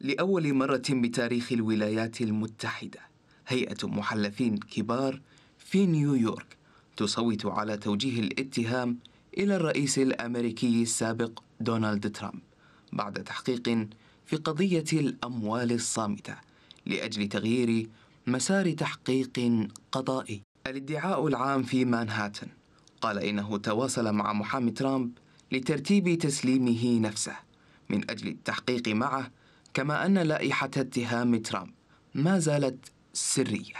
لأول مرة بتاريخ الولايات المتحدة هيئة محلفين كبار في نيويورك تصوت على توجيه الاتهام إلى الرئيس الأمريكي السابق دونالد ترامب بعد تحقيق في قضية الأموال الصامتة لأجل تغيير مسار تحقيق قضائي. الادعاء العام في مانهاتن قال إنه تواصل مع محامي ترامب لترتيب تسليمه نفسه من أجل التحقيق معه كما أن لائحة اتهام ترامب ما زالت سرية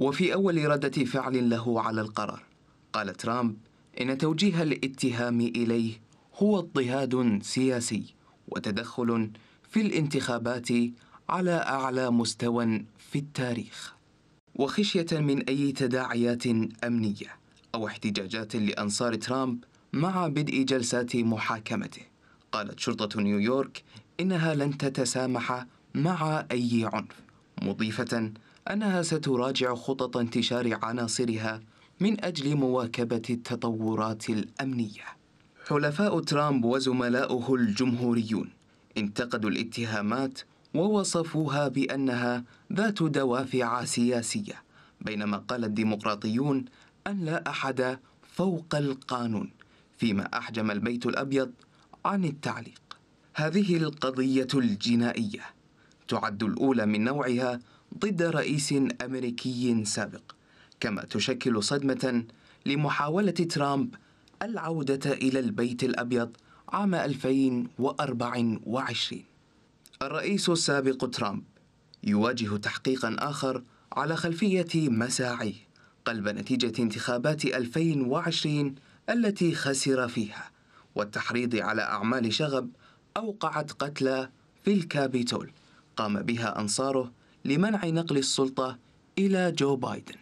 وفي أول ردة فعل له على القرار قال ترامب إن توجيه الاتهام إليه هو اضطهاد سياسي وتدخل في الانتخابات على أعلى مستوى في التاريخ وخشية من أي تداعيات أمنية أو احتجاجات لأنصار ترامب مع بدء جلسات محاكمته قالت شرطة نيويورك إنها لن تتسامح مع أي عنف مضيفة أنها ستراجع خطط انتشار عناصرها من أجل مواكبة التطورات الأمنية حلفاء ترامب وزملاؤه الجمهوريون انتقدوا الاتهامات ووصفوها بأنها ذات دوافع سياسية بينما قال الديمقراطيون أن لا أحد فوق القانون فيما أحجم البيت الأبيض عن التعليق هذه القضية الجنائية تعد الأولى من نوعها ضد رئيس أمريكي سابق كما تشكل صدمة لمحاولة ترامب العودة إلى البيت الأبيض عام 2024 الرئيس السابق ترامب يواجه تحقيقا آخر على خلفية مساعيه قلب نتيجة انتخابات 2020 التي خسر فيها والتحريض على أعمال شغب أوقعت قتلى في الكابيتول قام بها أنصاره لمنع نقل السلطة إلى جو بايدن